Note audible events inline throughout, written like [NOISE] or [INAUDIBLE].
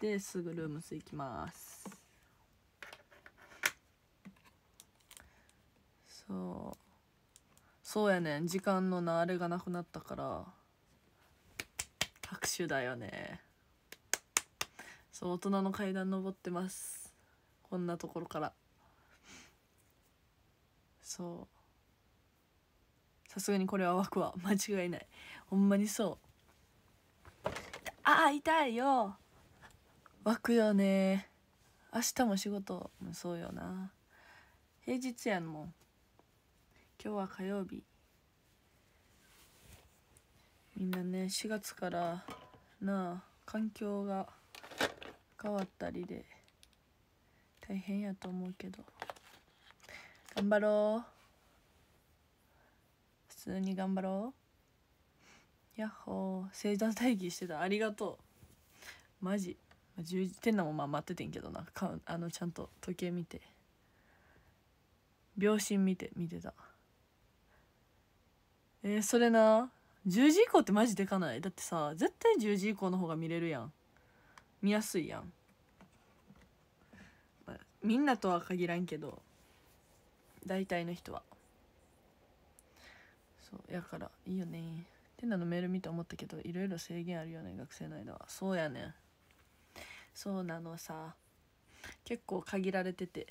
てすぐルームス行きますそうそうやねん時間のなあれがなくなったから拍手だよねそう大人の階段登ってますこんなところからそうさすがにこれは湧くわ間違いないほんまにそうああ痛いよ湧くよね明日も仕事もそうよな平日やんもん今日は火曜日みんなね4月からなあ環境が変わったりで大変やと思うけど頑張ろう普通に頑張ろうやっほー生誕待機してたありがとうマジ10時ってんのもまあ待っててんけどなかあのちゃんと時計見て秒針見て見てたえー、それな10時以降ってマジでかないだってさ絶対10時以降の方が見れるやん見やすいやん、まあ、みんなとは限らんけど大体の人はそうやからいいよねてなのメール見て思ったけどいろいろ制限あるよね学生の間はそうやねそうなのさ結構限られてて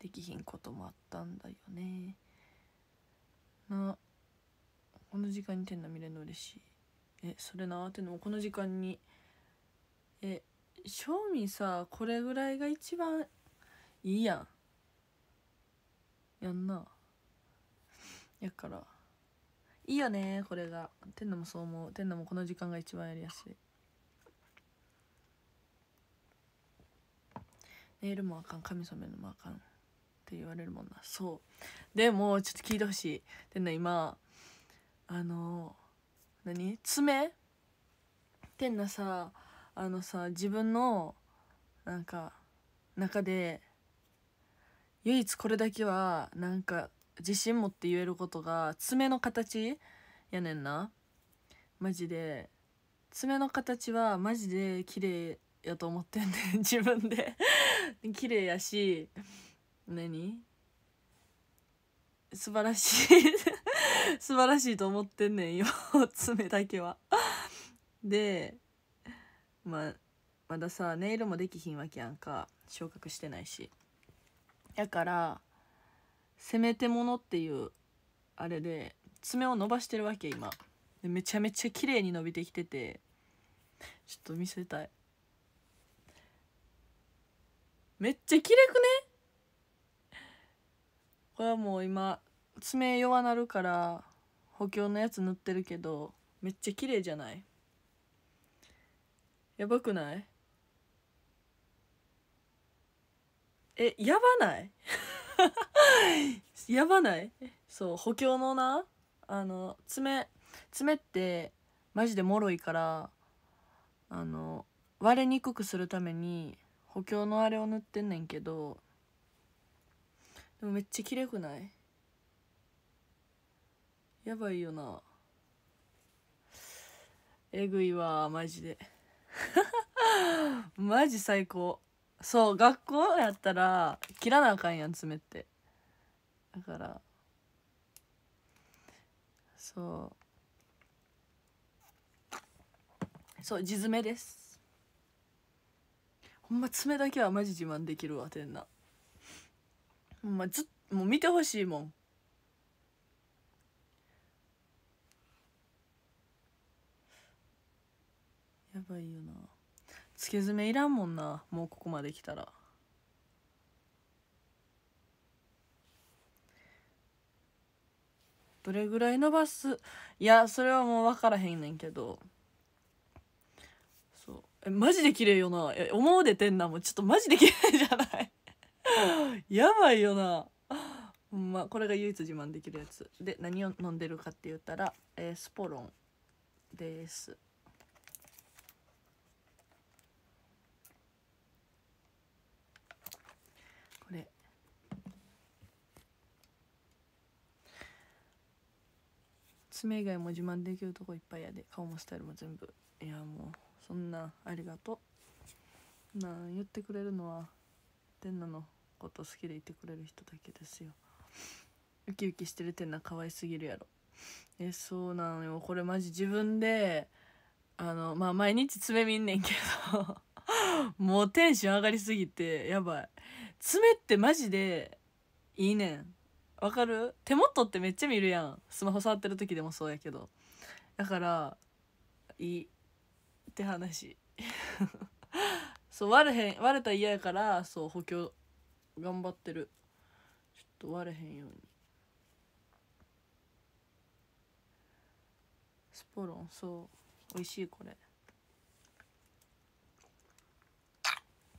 できひんこともあったんだよねなこの時間に天の見れるの嬉しいえそれなってのもこの時間にえ正味さこれぐらいが一番いいやんやんなやからいいよねこれが天のもそう思う天のもこの時間が一番やりやすいネイルもあかん髪染めるもあかんって言われるもんなそうでもちょっと聞いてほしいでね今あの何爪てんなさあのさ自分のなんか中で唯一これだけはなんか自信持って言えることが爪の形やねんなマジで爪の形はマジで綺麗やと思ってんねん自分で [LAUGHS] 綺麗やし何素晴らしい [LAUGHS] 素晴らしいと思ってんねんよ [LAUGHS] 爪だけはでままださネイルもできひんわけやんか昇格してないしやからせめてものっていうあれで爪を伸ばしてるわけ今でめちゃめちゃ綺麗に伸びてきててちょっと見せたいめっちゃ綺麗くねこれはもう今爪弱なるから補強のやつ塗ってるけどめっちゃ綺麗じゃないやばくないえやばない [LAUGHS] やばないそう補強のなあの爪爪ってマジで脆いからあの割れにくくするために補強のあれを塗ってんねんけどでもめっちゃ綺麗くないやばいよなえぐいわマジで [LAUGHS] マジ最高そう学校やったら切らなあかんやん爪ってだからそうそう地爪ですほんま爪だけはマジ自慢できるわてんなほんまずもう見てほしいもんやばいよなつけ爪いらんもんなもうここまで来たらどれぐらい伸ばすいやそれはもう分からへんねんけどマジで綺麗よな。思うでてんなもん。ちょっとマジで綺麗じゃない [LAUGHS] やばいよな。ほんま、これが唯一自慢できるやつ。で、何を飲んでるかって言ったら、えー、スポロンです。これ。爪以外も自慢できるとこいっぱいやで。顔もスタイルも全部。いや、もう。そんなありがとうな言ってくれるのは天ンナのこと好きでいてくれる人だけですよウキウキしてるんンナ可愛すぎるやろえそうなのよこれマジ自分であのまあ毎日爪見んねんけど [LAUGHS] もうテンション上がりすぎてやばい爪ってマジでいいねんわかる手元ってめっちゃ見るやんスマホ触ってる時でもそうやけどだからいいって話 [LAUGHS] そう割れへん割れたら嫌やからそう補強頑張ってるちょっと割れへんようにスポロンそう美味しいこれ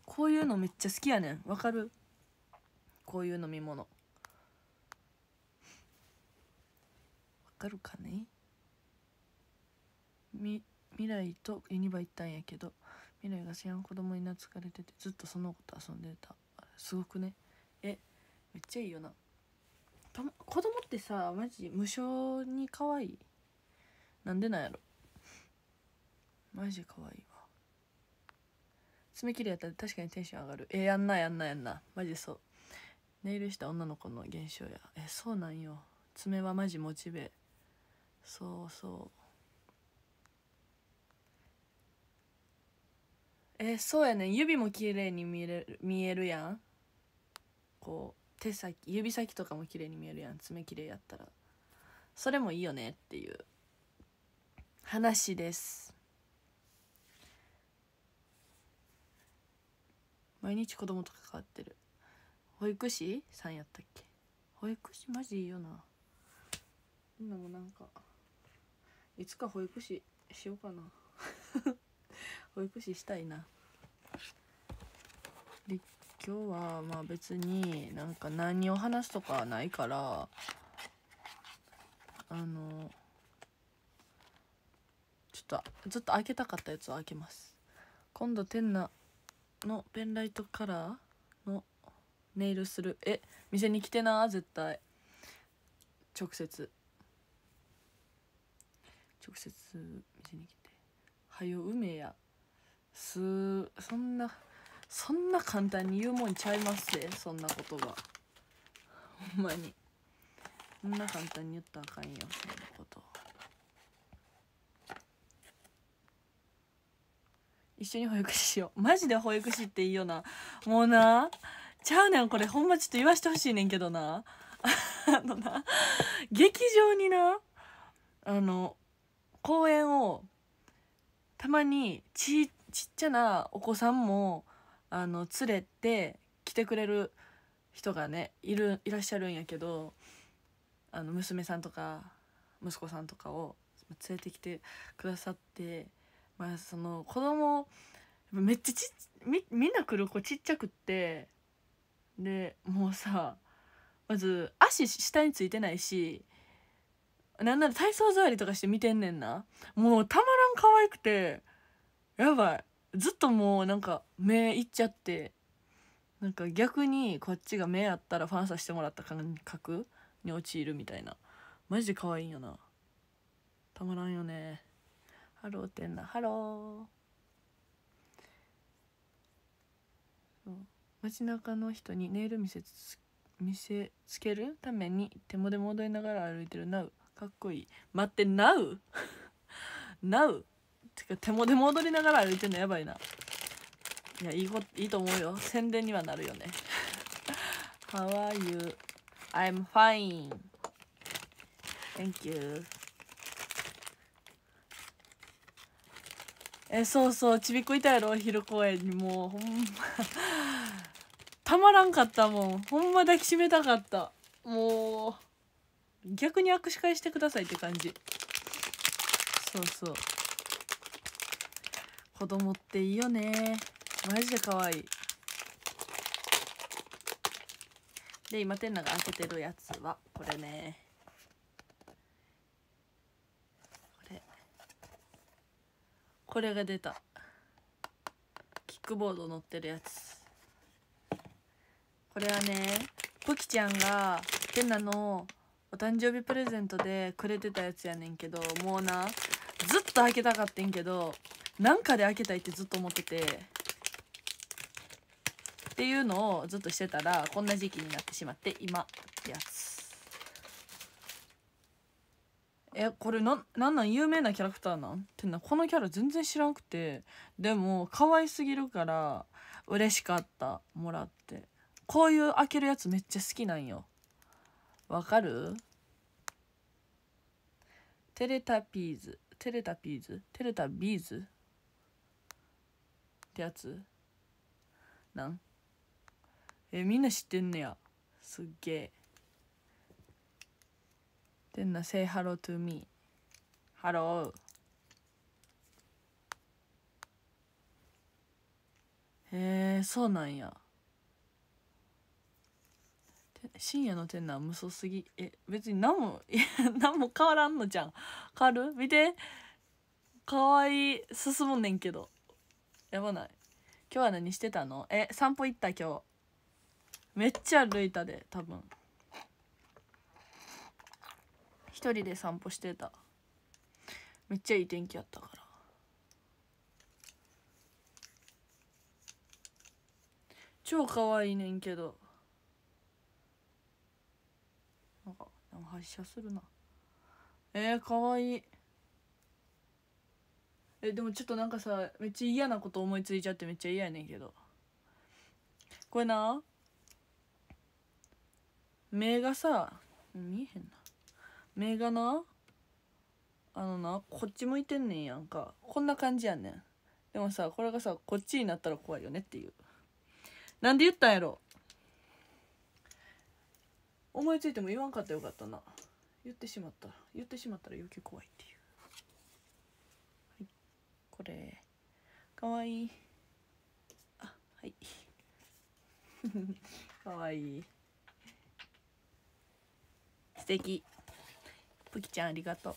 こういうのめっちゃ好きやねんわかるこういう飲み物わかるかねみ未来とユニバ行ったんやけど未来が知らん子供に懐かれててずっとその子と遊んでたすごくねえめっちゃいいよな子供ってさマジ無性に可愛いなんでなんやろマジ可愛いわ爪切りやったら確かにテンション上がるえー、やんなやんなやんなマジそうネイルした女の子の現象やえそうなんよ爪はマジモチベそうそうえそうやね指も綺麗に見える見えるやんこう手先指先とかも綺麗に見えるやん爪綺麗やったらそれもいいよねっていう話です毎日子供とかかわってる保育士さんやったっけ保育士マジいいよな今もなんかいつか保育士しようかな [LAUGHS] 保育士したいなで今日はまあ別になんか何を話すとかないからあのちょっとずっと開けたかったやつを開けます今度店内のペンライトカラーのネイルするえ店に来てな絶対直接直接店に来て「はよ梅や」すそんなそんな簡単に言うもんちゃいますぜそんなことがほんまにそんな簡単に言ったらあかんよそんなこと一緒に保育士しようマジで保育士っていいよなもうなちゃうねんこれほんまちょっと言わしてほしいねんけどな [LAUGHS] あのな劇場になあの公演をたまにちっちっちゃなお子さんもあの連れて来てくれる人がねいるいらっしゃるんやけどあの娘さんとか息子さんとかを連れてきてくださって、まあ、その子供めっちゃちみみんな来る子ちっちゃくってでもうさまず足下についてないしなんなら体操座りとかして見てんねんなもうたまらん可愛くてやばいずっともうなんか目いっちゃってなんか逆にこっちが目あったらファンさせてもらった感覚に陥るみたいなマジで可愛いよなたまらんよねハローてんなハロー街中の人にネイル見せつ見せつけるために手もで戻りながら歩いてるナウかっこいい待ってナウ [LAUGHS] ナウてか手もも踊りながら歩いてんのやばいないやいいこいいと思うよ宣伝にはなるよね How are you? I'm fine Thank you えそうそうちびっこいたやろ昼公園にもうほんまたまらんかったもんほんま抱きしめたかったもう逆に握手会してくださいって感じそうそう子供っていいよねマジで可愛いで今天ンが開けてるやつはこれねこれこれが出たキックボード乗ってるやつこれはねプキちゃんが天ンナのお誕生日プレゼントでくれてたやつやねんけどもうなずっと開けたかってんけどなんかで開けたいってずっと思っててっていうのをずっとしてたらこんな時期になってしまって今ってやつえこれななんなん有名なキャラクターなんってなこのキャラ全然知らんくてでも可愛すぎるから嬉しかったもらってこういう開けるやつめっちゃ好きなんよわかるテレタピーズテレタピーズテレタビーズってやつなんえみんな知ってんねやすっげえてんな Say hello to me ハローへえー、そうなんや深夜の店内は無双すぎえ別に何もいや [LAUGHS] 何も変わらんのじゃん変わる見てかわいい進むねんけどやばない今日は何してたのえ散歩行った今日めっちゃ歩いたで多分一人で散歩してためっちゃいい天気やったから超可愛いねんけどなんかでも発射するなえー、かわいいえでもちょっとなんかさめっちゃ嫌なこと思いついちゃってめっちゃ嫌やねんけどこれな目がさ見えへんな目がなあのなこっち向いてんねんやんかこんな感じやねんでもさこれがさこっちになったら怖いよねっていうなんで言ったんやろ思いついても言わんかったよかったな言ってしまった言ってしまったら余計怖いってこれかわいいあはい [LAUGHS] かわいい素敵ぷきちゃんありがとう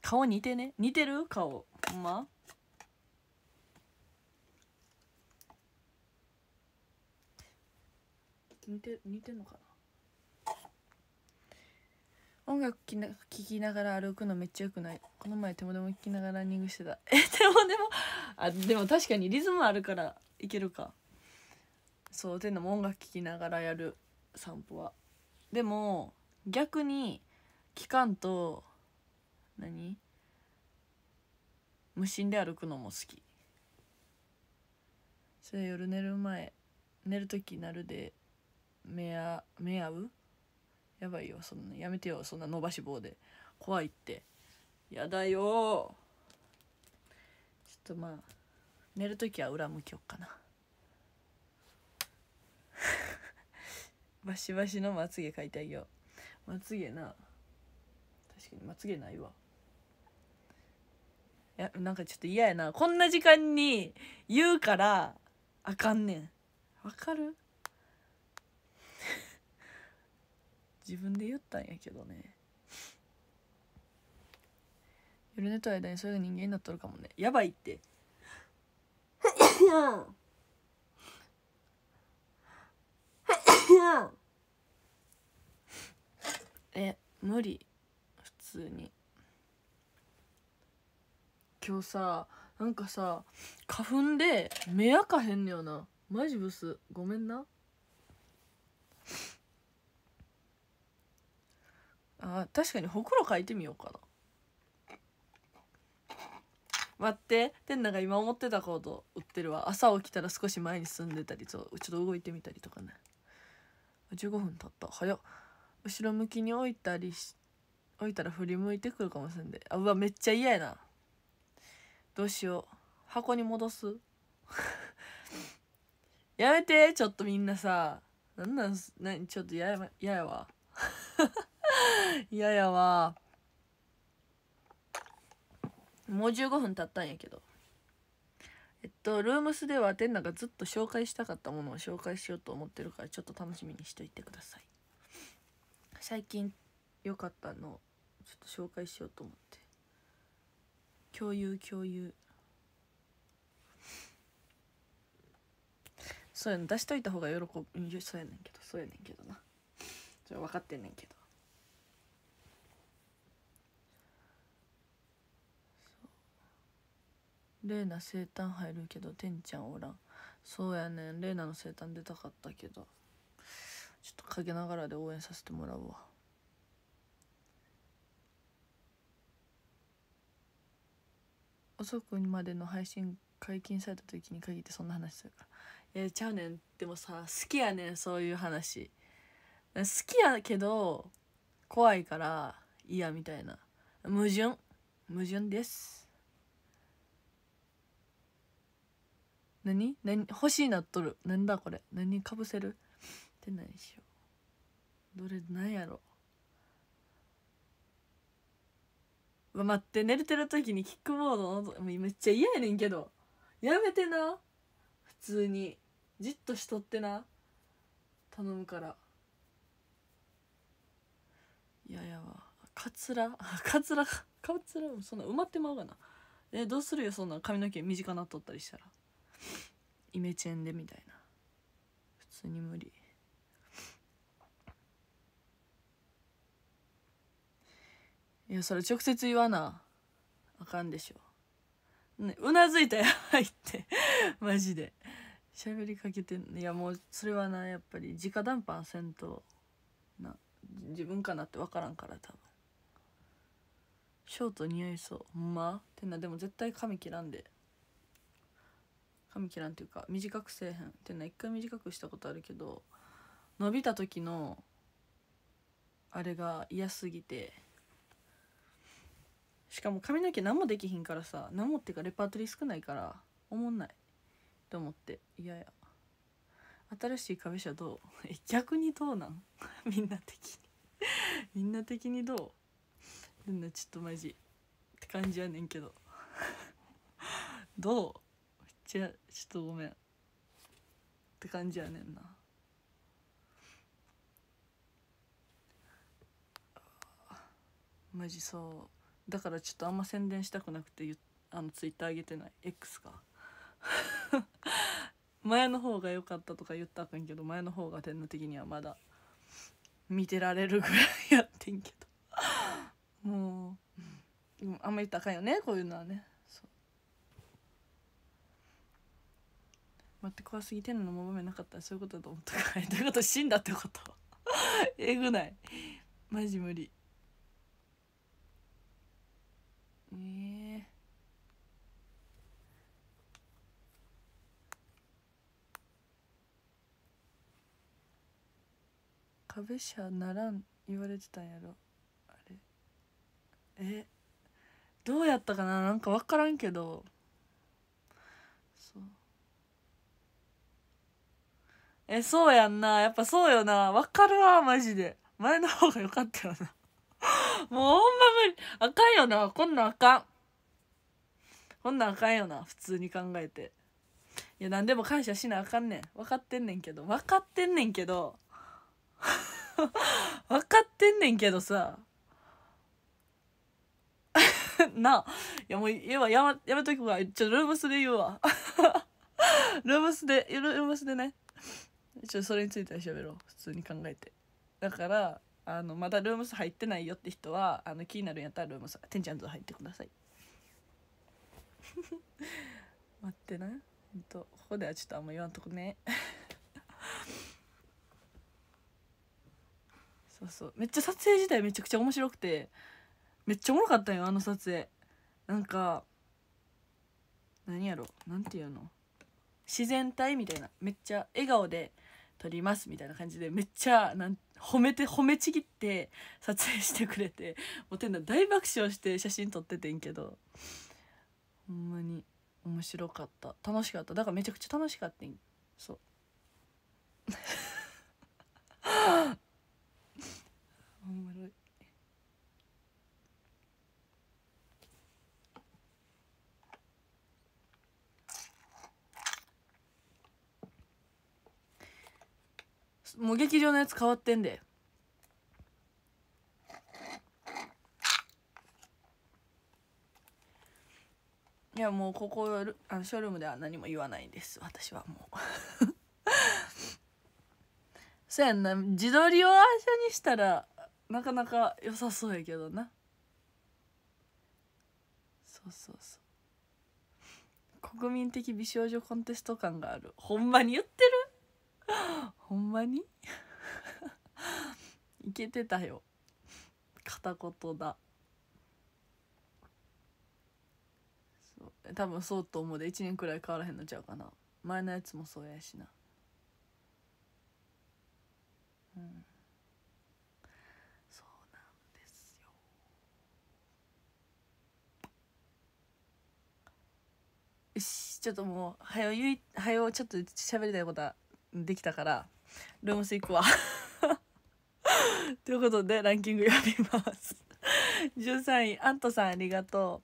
顔似てね似てる顔ほんま似て似てんのかな音楽聴きながら歩くのめっちゃよくないこの前手もでも聴きながらランニングしてた [LAUGHS] え手もでもあでも確かにリズムあるからいけるかそうていうのも音楽聴きながらやる散歩はでも逆に期間と何無心で歩くのも好きそれ夜寝る前寝る時なるで目目合うやばいよそんなやめてよそんな伸ばし棒で怖いってやだよちょっとまあ寝る時は裏向きよっかな [LAUGHS] バシバシのまつげ描いてあげようまつげな確かにまつげないわいやなんかちょっと嫌やなこんな時間に言うからあかんねんわかる自分で言ったんやけどね夜寝た間にそういう人間になっとるかもねやばいって [LAUGHS] え無理普通に今日さなんかさ花粉で目開かへんのよなマジブスごめんなあ確かにほくろ書いてみようかな待って天奈が今思ってたこと売ってるわ朝起きたら少し前に進んでたりそうちょっと動いてみたりとかね15分経った早っ後ろ向きに置いたりし置いたら振り向いてくるかもしれんであうわめっちゃ嫌やなどうしよう箱に戻す [LAUGHS] やめてちょっとみんなさなんなんちょっと嫌やややわ嫌やわもう15分経ったんやけどえっとルームスでは天なんかずっと紹介したかったものを紹介しようと思ってるからちょっと楽しみにしといてください最近良かったのちょっと紹介しようと思って共有共有そうやの出しといた方が喜ぶそうやねんけどそうやねんけどなそれ分かってんねんけどレイナ生誕入るけどてんちゃんおらんそうやねんレイナの生誕出たかったけどちょっと陰ながらで応援させてもらうわ遅くまでの配信解禁された時に限ってそんな話するからええ、ちゃうねんでもさ好きやねんそういう話好きやけど怖いから嫌みたいな矛盾矛盾です何何欲しいなっとる何だこれ何かぶせるってでしょうどれ何やろう待って寝れてる時にキックボードの音めっちゃ嫌やねんけどやめてな普通にじっとしとってな頼むからいややわカツラ [LAUGHS] カツラカツラそんな埋まってまうがなえどうするよそんな髪の毛短なっとったりしたらイメチェンでみたいな普通に無理いやそれ直接言わなあかんでしょ、ね、うなずいたやばいってマジで喋りかけていやもうそれはなやっぱり直談判せんとな自分かなって分からんから多分ショート似合いそうほんまってなでも絶対髪切らんで髪切らんというか短くせえへんっていうのは一回短くしたことあるけど伸びた時のあれが嫌すぎてしかも髪の毛何もできひんからさ何もっていうかレパートリー少ないからおもんないと思って嫌や新しい壁車どう [LAUGHS] 逆にどうなん [LAUGHS] みんな的に [LAUGHS] みんな的にどうみんなちょっとマジって感じやねんけどどうちゃちょっとごめんって感じやねんなマジそうだからちょっとあんま宣伝したくなくてあのツイッター上げてない X か [LAUGHS] 前の方が良かったとか言ったかんけど前の方が天の的にはまだ見てられるぐらいやってんけどもうあんま言ったらあかんよねこういうのはね待って怖すぎてんのも場めなかったらそういうことだと思ったかどういうこと死んだってことえぐないマジ無理ええー、壁車ならん言われてたんやろあれえどうやったかななんか分からんけどそうえ、そうやんな。やっぱそうよな。わかるわ、マジで。前の方が良かったよな。[LAUGHS] もうほんま無理。あかんよな。こんなんあかん。こんなんあかんよな。普通に考えて。いや、何でも感謝しなあかんねん。分かってんねんけど。分かってんねんけど。分 [LAUGHS] かってんねんけどさ。[LAUGHS] なあ。いや、もう、言えばやま、やめとくわ。ちょ、ルームスで言うわ。ルームスで、ルームスでね。ちょそれについては喋ろう普通に考えてだからあのまだルームス入ってないよって人はあの気になるんやったらルームスてんちゃんと入ってください [LAUGHS] 待ってなほんとここではちょっとあんま言わんとこね [LAUGHS] そうそうめっちゃ撮影自体めちゃくちゃ面白くてめっちゃおもろかったよあの撮影なんか何やろなんていうの自然体みたいなめっちゃ笑顔で撮りますみたいな感じでめっちゃなん褒めて褒めちぎって撮影してくれてもうてんな大爆笑して写真撮っててんけどほんまに面白かった楽しかっただからめちゃくちゃ楽しかったんそうもう劇場のやつ変わってんでいやもうここあのショールームでは何も言わないです私はもう [LAUGHS] そやんな自撮りをあ車にしたらなかなか良さそうやけどなそうそうそう国民的美少女コンテスト感があるほんまに言ってるほんまに [LAUGHS] いけてたよ片言だそう多分そうと思うで1年くらい変わらへんのちゃうかな前のやつもそうやしなうんそうなんですよよしちょっともうはよゆいはよちょっと喋りたいことはできたからルームス行くわということでランキング読みます13位アントさんありがと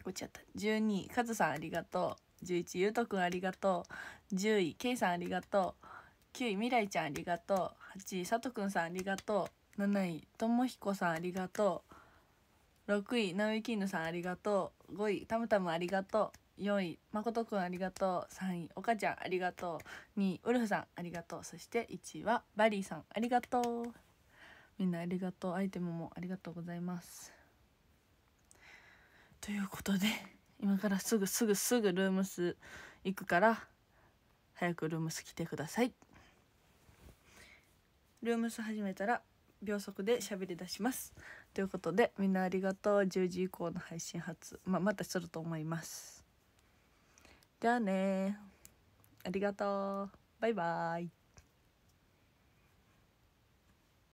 うこっちやった12位カズさんありがとう11位ゆうとくんありがとう10位けいさんありがとう9位みらいちゃんありがとう8位さとくんさんありがとう7位ともひこさんありがとう6位なおイきぬさんありがとう5位たむたむありがとう4位まことくんありがとう3位おかちゃんありがとう2位ウルフさんありがとうそして1位はバリーさんありがとうみんなありがとうアイテムもありがとうございますということで [LAUGHS] 今からすぐすぐすぐルームス行くから早くルームス来てくださいルームス始めたら秒速で喋り出しますということでみんなありがとう10時以降の配信初、まあ、またすると思いますじゃあねありがとうバイバイ